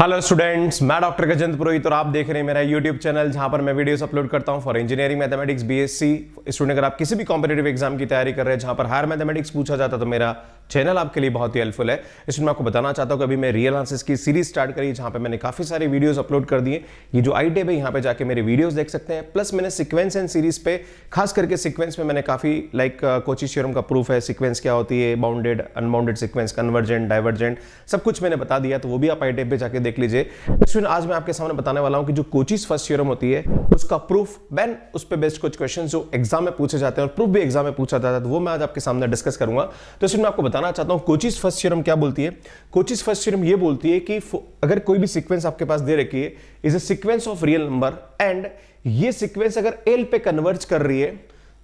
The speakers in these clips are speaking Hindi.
हेलो स्टूडेंट्स मैं डॉक्टर गजेंद्र पुरोहित और आप देख रहे हैं मेरा यूट्यूब चैनल जहां पर मैं वीडियोस अपलोड करता हूं for engineering mathematics BSc student अगर आप किसी भी कॉम्पिटेटिव एग्जाम की तैयारी कर रहे हैं जहां पर हायर मैथमेटिक्स पूछा जाता है तो मेरा चैनल आपके लिए बहुत ही हेल्पफुल है इसमें मैं आपको बताना चाहता हूँ कि अभी मैं रियल आंसर्स की सीरीज स्टार्ट करी जहाँ पे मैंने काफ़ी सारे वीडियोस अपलोड कर दिए ये जो आई टेब है यहाँ पे जाके मेरे वीडियोस देख सकते हैं प्लस मैंने सिक्वेंस एंड सीरीज पे खास करके सिक्वेंस में मैंने काफ़ी लाइक कोची श्योरम का प्रूफ है सिक्वेंस क्या होती है bounded unbounded sequence convergent divergent सब कुछ मैंने बता दिया तो वो भी आप आई टेब पर जाके देख लीजिए स्टूडेंट आज मैं आपके सामने बताने वाला हूँ कि जो कोचिज फर्स्ट श्योरम होती है उसका प्रूफ बैन उस पर बेस्ट कुछ क्वेश्चन जो एग्जाम में पूछे जाते हैं और प्रूफ भी एग्जाम में पूछा जाता है तो वो मैं आज आपके सामने डिस्कस करूंगा तो इसमें आपको बता बताना चाहता हूँ कोचिस फर्स्ट थ्योरम क्या बोलती है कोचिस फर्स्ट थ्योरम ये बोलती है कि अगर कोई भी सिक्वेंस आपके पास दे रखी है is a sequence of real number and ये सिक्वेंस अगर एल पे कन्वर्ज कर रही है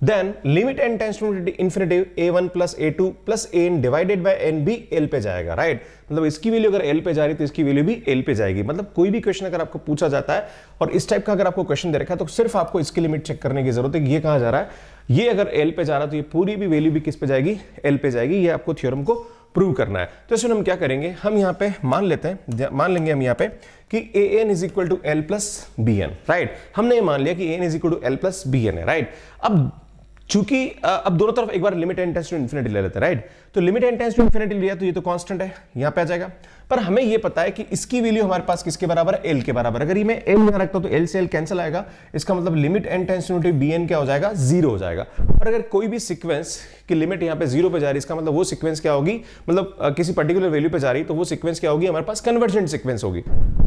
then limit n tends to infinitive a one plus a two plus a n divided by n भी एल पे जाएगा राइट right? मतलब इसकी वैल्यू अगर एल पे जा रही है तो इसकी वैल्यू भी एल पे जाएगी मतलब कोई भी क्वेश्चन अगर आपको पूछा जाता है और इस टाइप का अगर आपको क्वेश्चन दे रखा है तो सिर्फ आपको इसकी लिमिट चेक करने की जरूरत है ये कहाँ जा रहा है ये अगर एल पे जा रहा तो ये पूरी भी वैल्यू भी किस पे जाएगी एल पे जाएगी ये आपको थ्योरम को प्रूव करना है तो इसमें हम क्या करेंगे हम यहाँ पे मान लेते हैं मान लेंगे हम यहाँ पे कि a n is equal to L plus b n right हमने ये मान लिया कि a n is equal to L plus b n है राइट अब चूंकि अब दोनों तरफ एक बार limit n tends to infinity ले लेते हैं राइट तो limit n tends to infinity लिया तो ये तो कॉन्स्टेंट है यहाँ पे आ जाएगा पर हमें यह पता है कि इसकी वैल्यू हमारे पास किसके बराबर है एल के बराबर अगर ये मैं एल यहां रखता हूं तो एल से एल कैंसिल आएगा इसका मतलब limit n tends to b n क्या हो जाएगा जीरो हो जाएगा और अगर कोई भी सिक्वेंस की लिमिट यहां पे जीरो पे जा रही है इसका मतलब वो सिक्वेंस क्या होगी मतलब किसी पर्टिकुलर वैल्यू पे जा रही तो वो सिक्वेंस क्या होगी हमारे पास कन्वर्जेंट सिक्वेंस होगी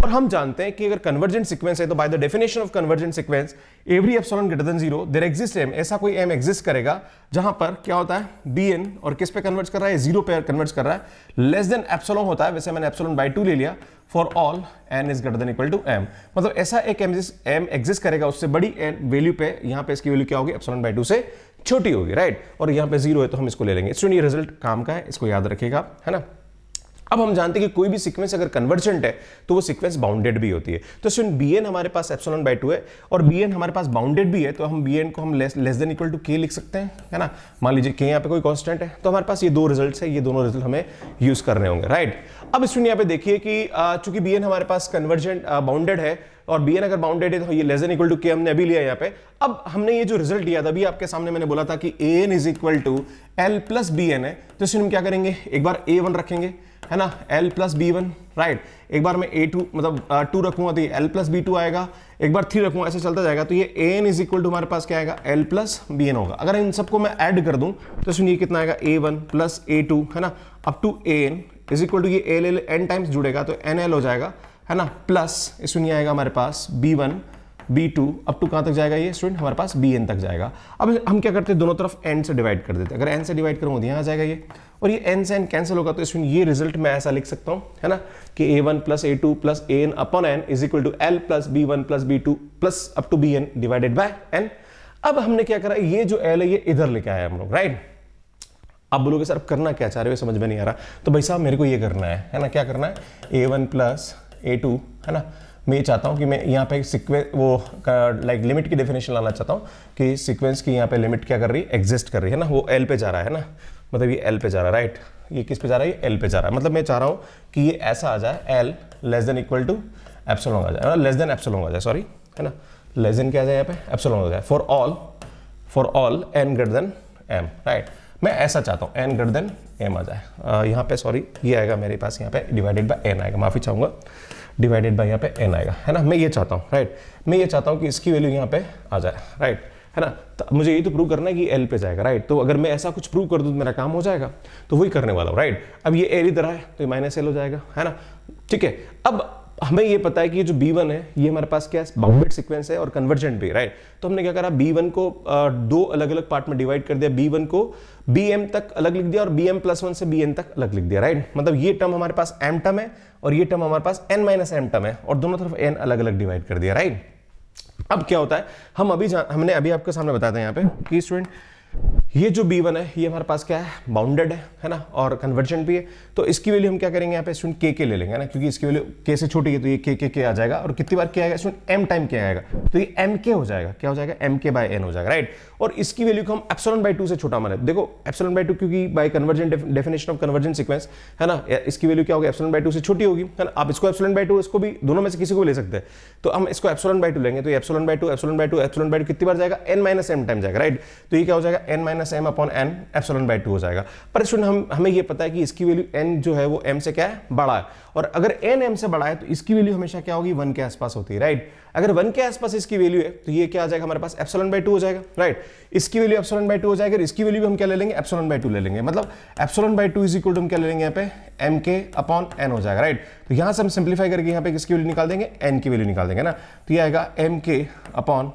और हम जानते हैं कि अगर कन्वर्जेंट सिक्वेंस है तो by the definition of convergent sequence every epsilon greater than zero there exist m ऐसा कोई एम एग्जिस्ट करेगा जहां पर क्या होता है डी एन और किस पे कन्वर्ट कर रहा है जीरो पे कन्वर्ट कर रहा है लेस देन एप्सोलॉन होता है वैसे मैंने एप्सोलॉन बाई टू ले लिया for all n is greater than equal to m मतलब ऐसा एक एम एम एग्जिस्ट करेगा उससे बड़ी एन वैल्यू पे यहाँ पे इसकी वैल्यू क्या होगी एप्सोलॉन बाई टू से छोटी होगी राइट और यहाँ पे जीरो है तो हम इसको ले लेंगे इसलिए रिजल्ट काम का है इसको याद रखेगा है ना अब हम जानते हैं कि कोई भी सीक्वेंस अगर कन्वर्जेंट है तो वो सीक्वेंस बाउंडेड भी होती है तो सुन बी एन हमारे पास एप्सोलन बाई टू है और बी एन हमारे पास बाउंडेड भी है तो हम बी एन को हम less less than equal to के लिख सकते हैं है ना मान लीजिए के यहाँ पे कोई कॉन्स्टेंट है तो हमारे पास ये दो रिजल्ट है ये दोनों रिजल्ट हमें यूज करने होंगे राइट अब स्टूडेंट यहाँ पे देखिए कि चूंकि बी एन हमारे पास कन्वर्जेंट बाउंडेड है और बी एन अगर बाउंडेड है तो ये लेस देन इक्वल टू के हमने अभी लिया यहाँ पे अब हमने ये जो रिजल्ट दिया था अभी आपके सामने मैंने बोला था कि a n is equal to L plus b n है तो इसमें हम क्या करेंगे एक बार ए वन रखेंगे है ना L plus b one right एक बार मैं ए टू मतलब टू रखूंगा तो ये एल प्लस बी टू आएगा एक बार थ्री रखूंगा ऐसे चलता जाएगा तो ये a n is equal to हमारे पास क्या आएगा एल प्लस बी एन होगा अगर इन सबको मैं ऐड कर दूं तो सुनिए कितना आएगा a one plus a two है ना up to a n is equal to ये एल एल एन टाइम्स जुड़ेगा तो एन एल हो जाएगा है ना प्लस सुनिए आएगा हमारे पास b one b two up to कहाँ तक जाएगा ये स्टूडेंट हमारे पास बी एन तक जाएगा अब हम क्या करते हैं दोनों तरफ एन से डिवाइड कर देते हैं अगर एन से डिवाइड करूँगा तो यहाँ आ जाएगा ये और ये एन से एन कैंसिल होगा तो स्टूडेंट ये रिजल्ट मैं ऐसा लिख सकता हूँ है ना कि a one plus a two plus a n upon n is equal to L plus b one plus b two plus up to b n divided by n अब हमने क्या करा ये जो एल है ये इधर लेके आया हम लोग राइट आप बोलोगे सर करना क्या चाह रहे हो समझ में नहीं आ रहा तो भाई साहब मेरे को ये करना है है ना क्या करना है a one plus a two है ना मैं ये चाहता हूँ कि मैं यहाँ पे सिक्वेंस वो लाइक लिमिट की डेफिनेशन लाना चाहता हूँ कि सिक्वेंस की यहाँ पे लिमिट क्या कर रही है एग्जिस्ट कर रही है ना वो एल पे जा रहा है ना मतलब ये एल पे जा रहा है राइट ये किस पे जा रहा है ये एल पे जा रहा है मतलब मैं चाह रहा हूँ कि ये ऐसा आ जाए L less than equal to epsilon आ जाए लेस देन एप्सोलॉन्ग आ जाए सॉरी है ना लेस देन क्या आ जाए यहाँ पे एप्सोलॉन्ग आ जाए for all for all n greater than m right मैं ऐसा चाहता हूँ एन ग्रेटर देन एम आ जाए यहाँ पे सॉरी ये आएगा मेरे पास यहाँ पे डिवाइडेड बाय एन आएगा माफ़ी चाहूँगा डिवाइडेड बाई यहाँ पे एन आएगा है ना मैं ये चाहता हूँ राइट मैं ये चाहता हूँ कि इसकी वैल्यू यहाँ पे आ जाए राइट है ना तो मुझे ये तो प्रूव करना है कि एल पे जाएगा राइट तो अगर मैं ऐसा कुछ प्रूव कर दूँ तो मेरा काम हो जाएगा तो वही करने वाला हूँ राइट अब ये एल इधर आए तो ये माइनस एल हो जाएगा है ना ठीक है अब हमें ये पता है कि जो बी वन है ये हमारे पास क्या है बाउंडेड सिक्वेंस है और कन्वर्जेंट भी राइट तो हमने क्या करा बी को दो अलग अलग पार्ट में डिवाइड कर दिया बी वन को बी एम तक अलग लिख दिया और बी एम प्लस वन से बी एन तक अलग लिख दिया राइट मतलब ये टर्म हमारे पास एम टर्म है और ये टर्म हमारे पास एन माइनस एम टर्म है और दोनों तरफ एन अलग अलग डिवाइड कर दिया राइट अब क्या होता है हम अभी हमने अभी आपके सामने बताते हैं यहाँ पे कि स्टूडेंट ये जो बी वन है ये हमारे पास क्या है बाउंडेड है है ना और कन्वर्जेंट भी है तो इसकी वैल्यू हम क्या करेंगे यहाँ पे स्टूडेंट के के ले लेंगे है ना क्योंकि इसकी वैल्यू के से छोटी है तो ये के के के आ जाएगा और कितनी बार क्या आएगा स्टूडेंट एम टाइम क्या आएगा तो ये एम के हो जाएगा क्या हो जाएगा एम के बाय एन हो जाएगा राइट और इसकी वैल्यू को हम एप्सोलन बाई टू से छोटा माने देखो एप्सोलन बाई टू क्योंकि by convergence definition of convergence sequence है ना इसकी वैल्यू क्या होगी एप्सोलन बाई टू से छोटी होगी है ना आप इसको एप्सोलन बाई टू इसको भी दोनों में से किसी को ले सकते हैं तो हम इसको एप्सोलन बाई टू लेंगे तो epsilon by two epsilon by two epsilon by two कितनी बार जाएगा एन माइनस एम टाइम जाएगा राइट तो ये क्या हो जाएगा n minus m upon n epsilon by two हो जाएगा पर स्टूडेंट हम हमें यह पता है कि इसकी वैल्यू एन जो है वो एम से क्या है बड़ा है और अगर एन एम से बड़ा है तो इसकी वैल्यू हमेशा क्या होगी वन के आसपास होती है राइट अगर वन के आसपास इसकी वैल्यू है तो ये क्या आ जाएगा हमारे पास एप्सोलन बाई टू हो जाएगा राइट इसकी वैल्यू एप्सोलन बाई टू हो जाएगा इसकी वैल्यू भी हम क्या ले लेंगे एप्सोलन बाई टू ले लेंगे मतलब epsilon by two is equal to हम क्या ले लेंगे यहाँ पे एम के अपॉन एन हो जाएगा राइट तो यहाँ से हम सिंप्लीफाई करके यहाँ पे किसकी वैल्यू निकाल देंगे एन की वैल्यू निकाल देंगे ना तो ये आएगा एम के अपॉन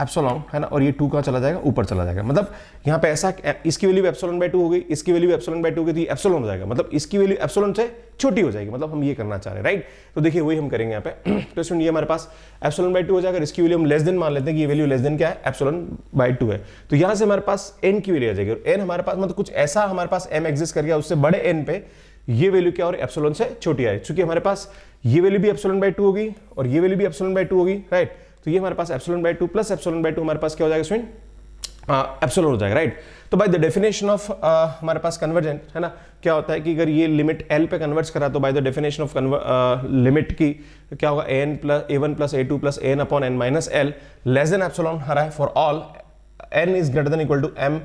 एप्सोलॉन है ना और ये टू कहाँ चला जाएगा ऊपर चला जाएगा मतलब यहाँ पे ऐसा इसकी वैल्यू एप्सोलन बाई टू हो गई इसकी वैल्यू एप्सोलॉन बाई टू होगी तो ये हो जाएगा मतलब इसकी वैल्यू एप्सोलॉन से छोटी हो जाएगी मतलब हम ये करना चाह रहे हैं राइट तो देखिए वही हम करेंगे यहाँ पे तो सुन ये हमारे पास एप्सोलन बाई टू हो जाएगा इसकी वैल्यू हम लेस देन मान लेते हैं कि ये वैल्यू लेस देन क्या है एप्सोलॉन बाई टू है तो यहाँ से हमारे पास एन की वैल्यू आ जाएगी और एन हमारे पास मतलब कुछ ऐसा हमारे पास एम एग्जिस्ट कर गया उससे बड़े एन पे ये वैल्यू क्या और एप्सोलॉन से छोटी आए चूंकि हमारे पास ये वैल्यू भी एप्सोलन बाई टू होगी और ये वैल्यू भी एप्सोलन बाई टू होगी राइट तो ये हमारे पास epsilon by two plus epsilon by two हमारे पास क्या हो जाएगा स्टूडेंट एप्सोलन हो जाएगा राइट तो बाय द डेफिनेशन ऑफ हमारे पास कन्वर्जेंट है ना क्या होता है कि अगर ये लिमिट एल पे कन्वर्ट करा तो by the definition of limit की क्या होगा a n plus a one plus a two plus n upon n minus L less than epsilon हरा है for all n is greater than equal to m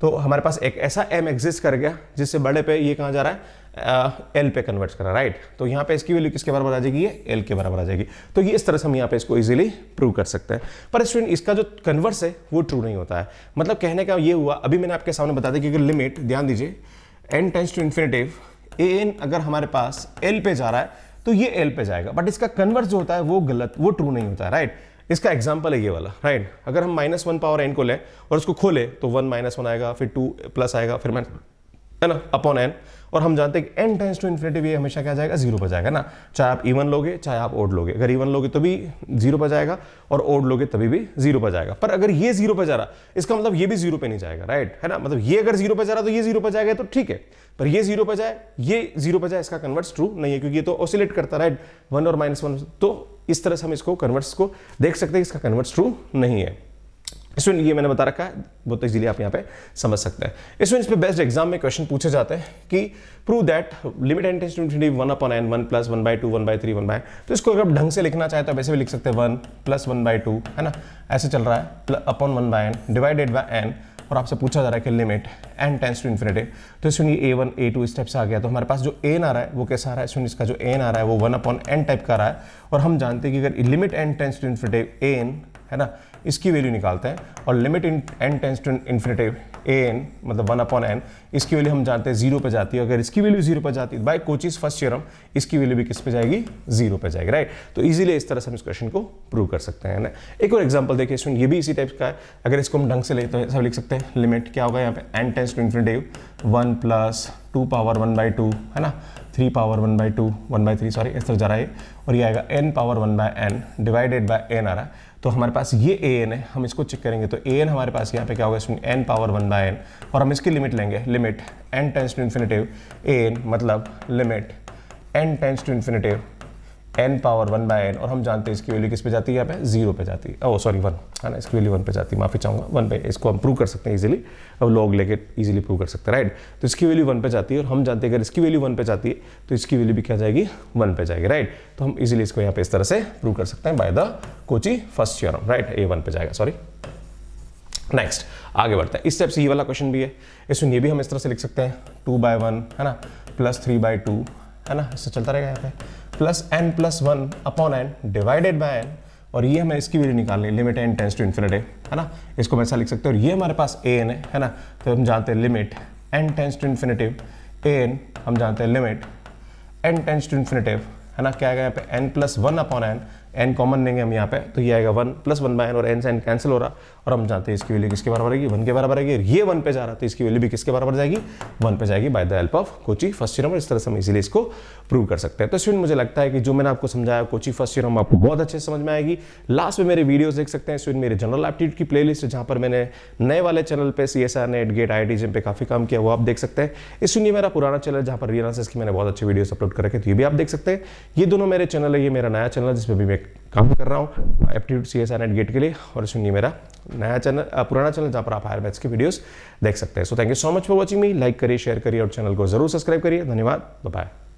तो हमारे पास एक ऐसा एम एग्जिस्ट कर गया जिससे बड़े पे ये कहाँ जा रहा है एल पे कन्वर्ट करा राइट तो यहाँ पे इसकी वैल्यू किसके बराबर आ जाएगी ये एल के बराबर आ जाएगी तो ये इस तरह से हम यहाँ पे इसको इजीली प्रूव कर सकते हैं पर स्टूडेंट इसका जो कन्वर्स है वो ट्रू नहीं होता है मतलब कहने का ये हुआ अभी मैंने आपके सामने बता दिया कि लिमिट ध्यान दीजिए n tends to infinitive a n अगर हमारे पास एल पे जा रहा है तो ये एल पे जाएगा बट इसका कन्वर्स जो होता है वो गलत वो ट्रू नहीं होता है राइट इसका एग्जाम्पल है ये वाला राइट अगर हम माइनस वन पावर एन को लें और उसको खोले तो वन माइनस वन आएगा फिर टू प्लस आएगा फिर माइनस है ना अपॉन एन और हम जानते हैं कि एन टाइम्स टू इन्फिनेटिव ये हमेशा क्या जाएगा जीरो पर जाएगा ना चाहे आप इवन लोगे चाहे आप ओड लोगे अगर इवन लोगे तो भी जीरो पर जाएगा और ओड लोगे तभी भी जीरो पर जाएगा पर अगर ये जीरो पर जा रहा इसका मतलब ये भी जीरो पर नहीं जाएगा राइट है ना मतलब ये अगर जीरो पर जा रहा तो ये जीरो पर जाएगा तो ठीक है पर ये जीरो पर जाए ये जीरो पर जाए इसका कन्वर्ट्स ट्रू नहीं है क्योंकि ये तो ऑसिलेट करता राइट वन और माइनस वन तो इस तरह से हम इसको कन्वर्ट्स को देख सकते हैं इसका कन्वर्ट्स ट्रू नहीं है इसमें ये मैंने बता रखा है बहुत इजीली आप यहाँ पे समझ सकते हैं इसमें इस पर बेस्ट एग्जाम में क्वेश्चन पूछे जाते हैं कि prove that limit n to one upon n one plus one by two one by three one by तो इसको अगर आप ढंग से लिखना चाहे तो वैसे भी लिख सकते हैं one plus one by two है ना ऐसे चल रहा है upon one by n divided by n और आपसे पूछा जा रहा है कि limit n tends to infinity तो इसमें ये a one a two step से आ गया तो हमारे पास जो एन आ रहा है वो कैसा आ रहा है इसमें इसका जो एन आ रहा है वो वन अपॉन एन टाइप का रहा है और हम जानते हैं कि अगर limit n tends to infinity n है ना इसकी वैल्यू निकालते हैं और limit in n tends to infinitive a n मतलब वन अपॉन एन इसकी वैल्यू हम जानते हैं जीरो पे जाती है अगर इसकी वैल्यू जीरो पे जाती है बाय कोचिज फर्स्ट ईयर इसकी वैल्यू भी किस पे जाएगी जीरो पे जाएगी राइट तो इजीली इस तरह से हम इस क्वेश्चन को प्रूव कर सकते हैं ना एक और एग्जाम्पल देखिए स्टूडेंट ये भी इसी टाइप का है अगर इसको हम ढंग से ले तो सब लिख सकते हैं लिमिट क्या होगा यहाँ पे n tends to infinitive one plus two power one by two है ना three power one by two one by three sorry इस तरह जा रहा है और ये आएगा n power one by n divided by n आ रहा है तो हमारे पास ये ए एन है हम इसको चेक करेंगे तो ए एन हमारे पास यहाँ पे क्या होगा इसमें n power one by n और हम इसकी लिमिट लेंगे limit n tends to infinitive a n मतलब limit n tends to infinitive n power one by n और हम जानते हैं इसकी वैल्यू किस पे जाती है यहाँ पे जीरो पे जाती है ओ सॉरी वन है ना इसकी वैल्यू वन पे जाती है माफी चाहूँगा वन पे इसको हम प्रूव कर सकते हैं इजीली अब लोग लेके इजीली प्रूव कर सकते हैं राइट तो इसकी वैल्यू वन पे जाती है और हम जानते हैं अगर इसकी वैल्यू वन पे जाती है तो इसकी वैल्यू भी क्या जाएगी वन पे जाएगी राइट तो हम इजिली इसको यहाँ पे इस तरह से प्रूव कर सकते हैं by the Cauchy first theorem right a one पे जाएगा सॉरी नेक्स्ट आगे बढ़ते हैं इस टाइप से ये वाला क्वेश्चन भी है इसमें ये भी हम इस तरह से लिख सकते हैं टू बाय वन है ना प्लस थ्री बाय टू है ना इससे चलता रहेगा यहाँ पे plus n plus one upon n divided by n और ये हमें इसकी वैल्यू निकालनी limit n tends to infinity है ना इसको मैं ऐसा लिख सकते हैं और ये हमारे पास ए एन है है ना तो हम जानते हैं limit n tends to infinitive a n हम जानते हैं limit n tends to infinitive है ना क्या गया यहाँ पे n plus one upon n n common लेंगे हम यहाँ पे तो ये आएगा one plus one by n और एन से एन कैंसिल हो रहा और हम जानते हैं इसकी वैल्यू किसके बराबर आएगी वन के बराबर आएगी ये वन पे जा रहा तो इसकी वैल्यू भी किसके बराबर जाएगी वन पे जाएगी by the help of Cauchy first theorem इस तरह से हम इजिली इसको प्रूव कर सकते हैं तो स्टूडेंट मुझे लगता है कि जो मैंने आपको समझाया कोची फर्स्ट यूरम आपको बहुत अच्छे समझ में आएगी लास्ट में मेरे वीडियो देख सकते हैं स्टूडेंट मेरे जनरल एप्टीट्यूड की प्ले लिस्ट जहाँ पर मैंने नए वाले चैनल पर C S R NET GATE I T JAM पे काफ़ी काम किया वो आप देख सकते हैं इस सुनिए मेरा पुराना चैनल जहाँ पर रियल की मैंने बहुत अच्छे वीडियो अपलोड कर रखे तो ये भी आप देख सकते हैं ये दोनों मेरे चैनल है ये मेरा नया चैनल है जिसमें भी मैं काम कर रहा हूँ aptitude C S R and GATE के लिए और सुनिए मेरा नया चैनल पुराना चैनल जहाँ पर आप हायर बैच की वीडियोज़ देख सकते हैं so thank you so much for watching me like करिए शेयर करिए और चैनल को जरूर सब्सक्राइब करिए धन्यवाद बाय